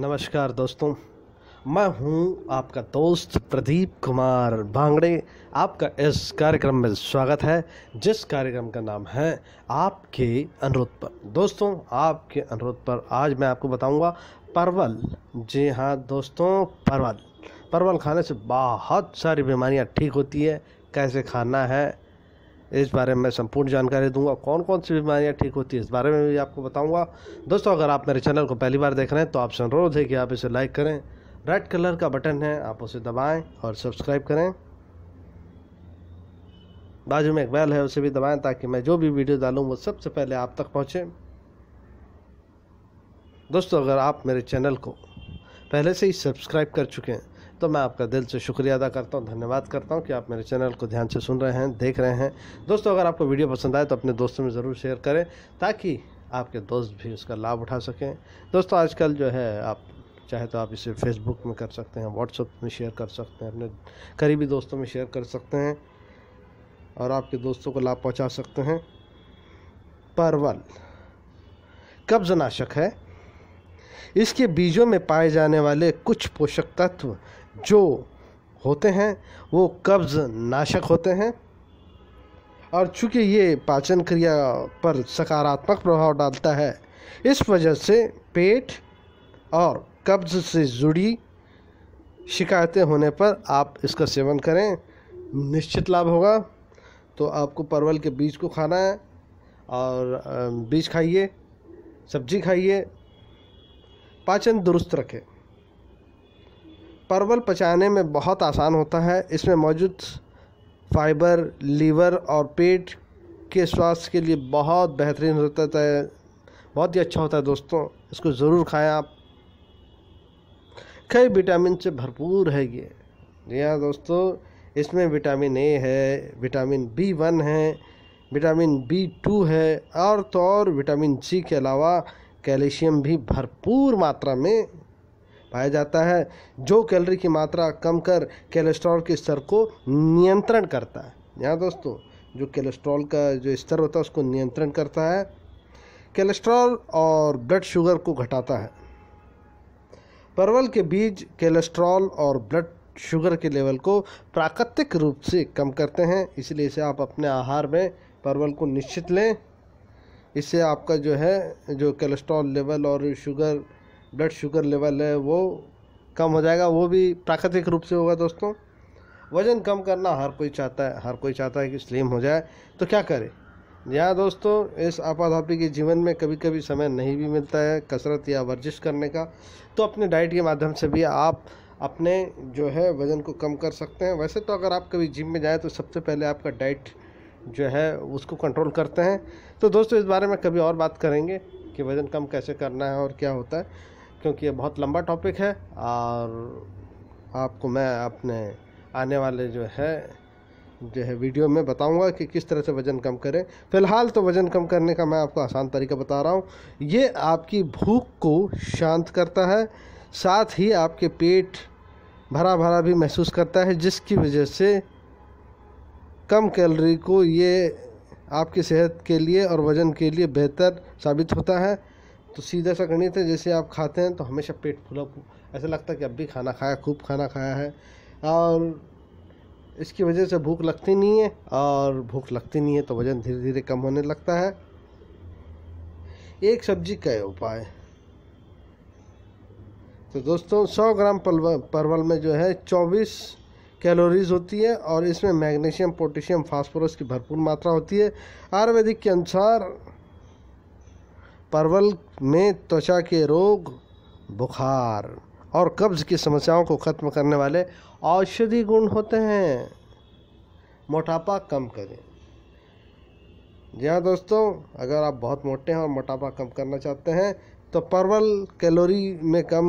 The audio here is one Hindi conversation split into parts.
नमस्कार दोस्तों मैं हूं आपका दोस्त प्रदीप कुमार भांगड़े आपका इस कार्यक्रम में स्वागत है जिस कार्यक्रम का नाम है आपके अनुरोध पर दोस्तों आपके अनुरोध पर आज मैं आपको बताऊंगा परवल जी हाँ दोस्तों परवल परवल खाने से बहुत सारी बीमारियां ठीक होती है कैसे खाना है इस बारे में संपूर्ण जानकारी दूंगा कौन कौन सी बीमारियाँ ठीक होती है इस बारे में भी आपको बताऊंगा दोस्तों अगर आप मेरे चैनल को पहली बार देख रहे हैं तो आपसे अनुरोध है कि आप इसे लाइक करें रेड कलर का बटन है आप उसे दबाएँ और सब्सक्राइब करें बाजू में एक बैल है उसे भी दबाएं ताकि मैं जो भी वीडियो डालूँ वो सबसे पहले आप तक पहुँचे दोस्तों अगर आप मेरे चैनल को पहले से ही सब्सक्राइब कर चुके हैं तो मैं आपका दिल से शुक्रिया अदा करता हूँ धन्यवाद करता हूँ कि आप मेरे चैनल को ध्यान से सुन रहे हैं देख रहे हैं दोस्तों अगर आपको वीडियो पसंद आए तो अपने दोस्तों में ज़रूर शेयर करें ताकि आपके दोस्त भी उसका लाभ उठा सकें दोस्तों आजकल जो है आप चाहे तो आप इसे फेसबुक में कर सकते हैं व्हाट्सअप में शेयर कर सकते हैं अपने करीबी दोस्तों में शेयर कर सकते हैं और आपके दोस्तों को लाभ पहुंचा सकते हैं परवल कब्जनाशक है इसके बीजों में पाए जाने वाले कुछ पोषक तत्व जो होते हैं वो कब्ज़ नाशक होते हैं और चूँकि ये पाचन क्रिया पर सकारात्मक प्रभाव डालता है इस वजह से पेट और कब्ज़ से जुड़ी शिकायतें होने पर आप इसका सेवन करें निश्चित लाभ होगा तो आपको परवल के बीज को खाना है और बीज खाइए सब्जी खाइए पाचन दुरुस्त रखें परवल पचाने में बहुत आसान होता है इसमें मौजूद फाइबर लीवर और पेट के स्वास्थ्य के लिए बहुत बेहतरीन होता है बहुत ही अच्छा होता है दोस्तों इसको ज़रूर खाएं आप कई विटामिन से भरपूर है ये जी हाँ दोस्तों इसमें विटामिन ए है विटामिन बी वन है विटामिन बी टू है और तो और विटामिन सी के अलावा कैल्शियम भी भरपूर मात्रा में पाया जाता है जो कैलोरी की मात्रा कम कर कैलेस्ट्रॉल के स्तर को नियंत्रण करता है यहाँ दोस्तों जो कैलेस्ट्रॉल का जो स्तर होता है उसको नियंत्रण करता है कैलेस्ट्रॉल और ब्लड शुगर को घटाता है परवल के बीज कैलेस्ट्रॉल और ब्लड शुगर के लेवल को प्राकृतिक रूप से कम करते हैं इसलिए इसे आप अपने आहार में परवल को निश्चित लें इससे आपका जो है जो कैलेस्ट्रॉल लेवल और शुगर ब्लड शुगर लेवल है वो कम हो जाएगा वो भी प्राकृतिक रूप से होगा दोस्तों वज़न कम करना हर कोई चाहता है हर कोई चाहता है कि स्लिम हो जाए तो क्या करे यहाँ दोस्तों इस आपाधापी के जीवन में कभी कभी समय नहीं भी मिलता है कसरत या वर्जिश करने का तो अपने डाइट के माध्यम से भी आप अपने जो है वज़न को कम कर सकते हैं वैसे तो अगर आप कभी जिम में जाएँ तो सबसे पहले आपका डाइट जो है उसको कंट्रोल करते हैं तो दोस्तों इस बारे में कभी और बात करेंगे कि वज़न कम कैसे करना है और क्या होता है क्योंकि ये बहुत लंबा टॉपिक है और आपको मैं अपने आने वाले जो है जो है वीडियो में बताऊंगा कि किस तरह से वज़न कम करें फ़िलहाल तो वज़न कम करने का मैं आपको आसान तरीका बता रहा हूँ ये आपकी भूख को शांत करता है साथ ही आपके पेट भरा भरा भी महसूस करता है जिसकी वजह से कम कैलोरी को ये आपकी सेहत के लिए और वज़न के लिए बेहतर साबित होता है तो सीधा सा गणित है जैसे आप खाते हैं तो हमेशा पेट फुला ऐसा लगता है कि अब भी खाना खाया खूब खाना खाया है और इसकी वजह से भूख लगती नहीं है और भूख लगती नहीं है तो वज़न धीरे धीरे कम होने लगता है एक सब्जी का उपाय तो दोस्तों 100 ग्राम परवल में जो है 24 कैलोरीज होती है और इसमें मैग्नीशियम पोटेशियम फास्फोरस की भरपूर मात्रा होती है आयुर्वेदिक के अनुसार परवल में त्वचा के रोग बुखार और कब्ज़ की समस्याओं को ख़त्म करने वाले औषधि गुण होते हैं मोटापा कम करें जी हाँ दोस्तों अगर आप बहुत मोटे हैं और मोटापा कम करना चाहते हैं तो परवल कैलोरी में कम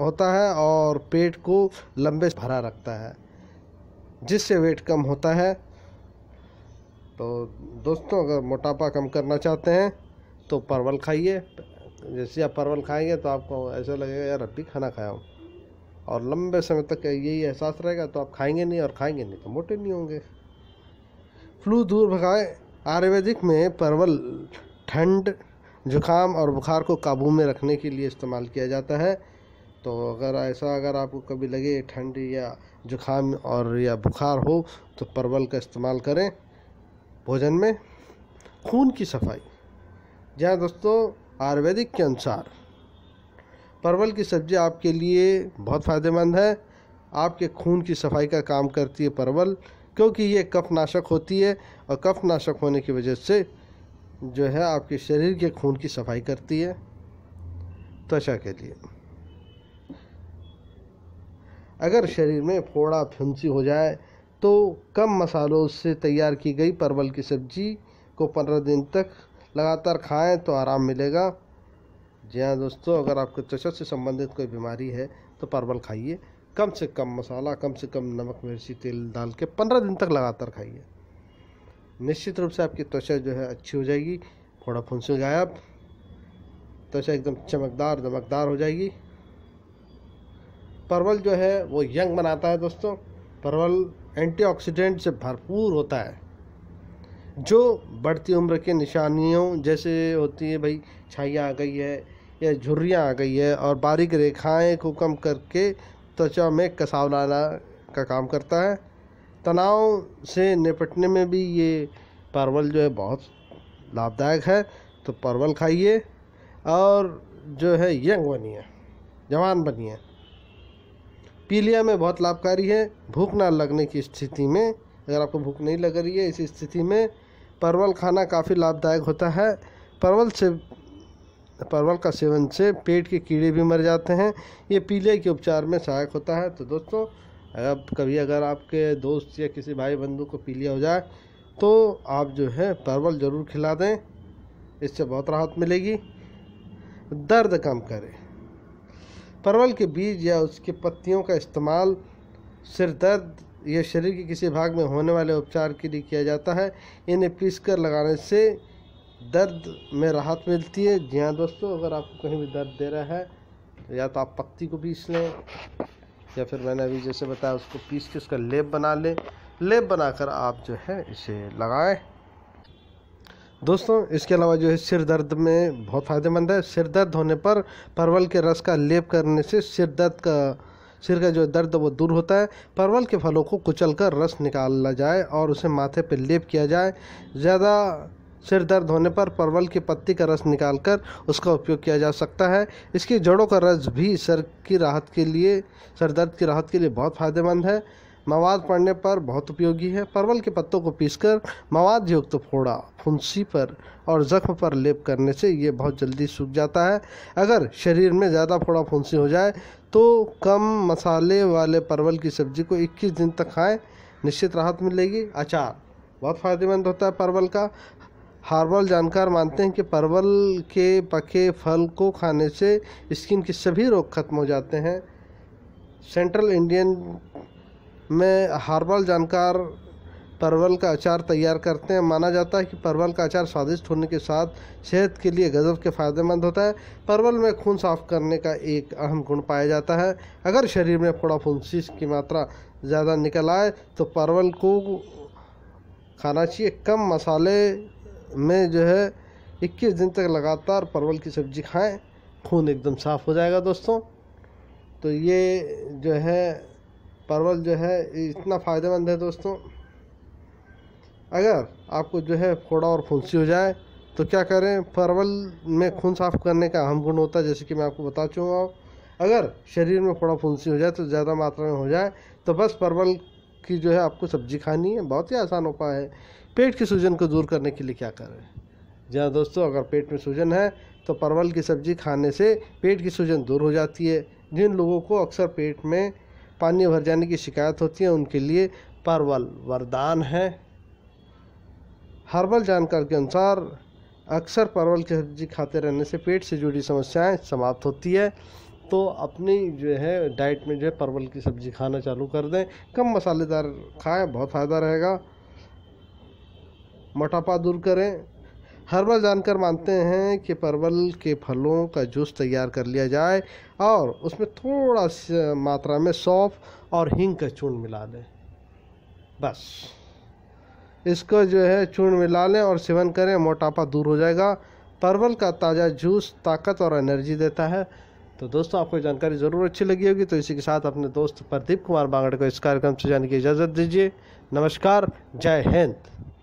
होता है और पेट को लंबे भरा रखता है जिससे वेट कम होता है तो दोस्तों अगर मोटापा कम करना चाहते हैं तो परवल खाइए जैसे आप परवल खाएंगे तो आपको ऐसा लगेगा यार अभी भी खाना खाया हूँ और लंबे समय तक यही एहसास रहेगा तो आप खाएंगे नहीं और खाएंगे नहीं तो मोटे नहीं होंगे फ्लू दूर भगाए आयुर्वेदिक में परवल ठंड जुकाम और बुखार को काबू में रखने के लिए इस्तेमाल किया जाता है तो अगर ऐसा अगर आपको कभी लगे ठंड या जुकाम और या बुखार हो तो परवल का इस्तेमाल करें भोजन में खून की सफाई जहाँ दोस्तों आयुर्वेदिक के अनुसार परवल की सब्जी आपके लिए बहुत फ़ायदेमंद है आपके खून की सफाई का काम करती है परवल क्योंकि ये कफनाशक होती है और कफनाशक होने की वजह से जो है आपके शरीर के खून की सफाई करती है त्वचा के लिए अगर शरीर में फोड़ा फुंसी हो जाए तो कम मसालों से तैयार की गई परवल की सब्जी को पंद्रह दिन तक लगातार खाएं तो आराम मिलेगा जी हाँ दोस्तों अगर आपको त्वचा से संबंधित कोई बीमारी है तो परवल खाइए कम से कम मसाला कम से कम नमक मिर्ची तेल डाल के पंद्रह दिन तक लगातार खाइए निश्चित रूप से आपकी त्वचा जो है अच्छी हो जाएगी थोड़ा फुंसी गायब त्वचा एकदम चमकदार दमकदार हो जाएगी परवल जो है वो यंग बनाता है दोस्तों परवल एंटीऑक्सीडेंट से भरपूर होता है जो बढ़ती उम्र के निशानियों जैसे होती है भाई छाइया आ गई है या झुर्रियाँ आ गई है और बारीक रेखाएं को कम करके त्वचा में कसाव लाना का काम करता है तनाव से निपटने में भी ये परवल जो है बहुत लाभदायक है तो परवल खाइए और जो है यंग बनिए जवान बनिए पीलिया में बहुत लाभकारी है भूख ना लगने की स्थिति में अगर आपको भूख नहीं लग रही है इस स्थिति में परवल खाना काफ़ी लाभदायक होता है परवल से परवल का सेवन से पेट के कीड़े भी मर जाते हैं ये पीले के उपचार में सहायक होता है तो दोस्तों अगर कभी अगर आपके दोस्त या किसी भाई बंधु को पीलिया हो जाए तो आप जो है परवल ज़रूर खिला दें इससे बहुत राहत मिलेगी दर्द कम करें परवल के बीज या उसके पत्तियों का इस्तेमाल सिर दर्द यह शरीर के किसी भाग में होने वाले उपचार के लिए किया जाता है इन्हें पीस कर लगाने से दर्द में राहत मिलती है जी हाँ दोस्तों अगर आपको कहीं भी दर्द दे रहा है तो या तो आप पत्ती को पीस लें या फिर मैंने अभी जैसे बताया उसको पीस के उसका लेप बना लें लेप बनाकर आप जो है इसे लगाएं दोस्तों इसके अलावा जो है सिर दर्द में बहुत फ़ायदेमंद है सिर दर्द होने पर परवल के रस का लेप करने से सिर दर्द का सिर का जो दर्द वो दूर होता है परवल के फलों को कुचल कर रस निकाला जाए और उसे माथे पर लेप किया जाए ज़्यादा सिर दर्द होने पर परवल की पत्ती का रस निकालकर उसका उपयोग किया जा सकता है इसकी जड़ों का रस भी सर की राहत के लिए सर दर्द की राहत के लिए बहुत फ़ायदेमंद है मवाद पड़ने पर बहुत उपयोगी है परवल के पत्तों को पीसकर मवाद युक्त तो फोड़ा फुंसी पर और ज़ख्म पर लेप करने से ये बहुत जल्दी सूख जाता है अगर शरीर में ज़्यादा फोड़ा फुंसी हो जाए तो कम मसाले वाले परवल की सब्ज़ी को 21 दिन तक खाएं निश्चित राहत मिलेगी अचार बहुत फ़ायदेमंद होता है परवल का हार्बल जानकार मानते हैं कि परवल के पके फल को खाने से स्किन के सभी रोग खत्म हो जाते हैं सेंट्रल इंडियन में हार्बल जानकार परवल का अचार तैयार करते हैं माना जाता है कि परवल का अचार स्वादिष्ट होने के साथ सेहत के लिए गजब के फायदेमंद होता है परवल में खून साफ करने का एक अहम गुण पाया जाता है अगर शरीर में फोड़ा फुंसिस की मात्रा ज़्यादा निकल आए तो परवल को खाना चाहिए कम मसाले में जो है इक्कीस दिन तक लगातार परवल की सब्ज़ी खाएँ खून एकदम साफ़ हो जाएगा दोस्तों तो ये जो है परवल जो है इतना फ़ायदेमंद है दोस्तों अगर आपको जो है फोड़ा और फुंसी हो जाए तो क्या करें परवल में खून साफ करने का अहम गुण होता है जैसे कि मैं आपको बता चुका हूँ अगर शरीर में फोड़ा फुंसी हो जाए तो ज़्यादा मात्रा में हो जाए तो बस परवल की जो है आपको सब्जी खानी है बहुत ही आसान उपाय है पेट की सूजन को दूर करने के लिए क्या करें जहाँ दोस्तों अगर पेट में सूजन है तो परवल की सब्जी खाने से पेट की सूजन दूर हो जाती है जिन लोगों को अक्सर पेट में पानी भर जाने की शिकायत होती है उनके लिए परवल वरदान है हर्बल जानकार के अनुसार अक्सर परवल की सब्जी खाते रहने से पेट से जुड़ी समस्याएं समाप्त होती है तो अपनी जो है डाइट में जो है परवल की सब्ज़ी खाना चालू कर दें कम मसालेदार खाएं बहुत फ़ायदा रहेगा मोटापा दूर करें हर्बल जानकर मानते हैं कि परवल के फलों का जूस तैयार कर लिया जाए और उसमें थोड़ा सा मात्रा में सौंफ और हींग का चूर्ण मिला लें बस इसको जो है चूर्ण मिला लें और सेवन करें मोटापा दूर हो जाएगा परवल का ताज़ा जूस ताकत और एनर्जी देता है तो दोस्तों आपको जानकारी ज़रूर अच्छी लगी होगी तो इसी के साथ अपने दोस्त प्रदीप कुमार बांगड़ को इस कार्यक्रम से जाने की इजाज़त दीजिए नमस्कार जय हिंद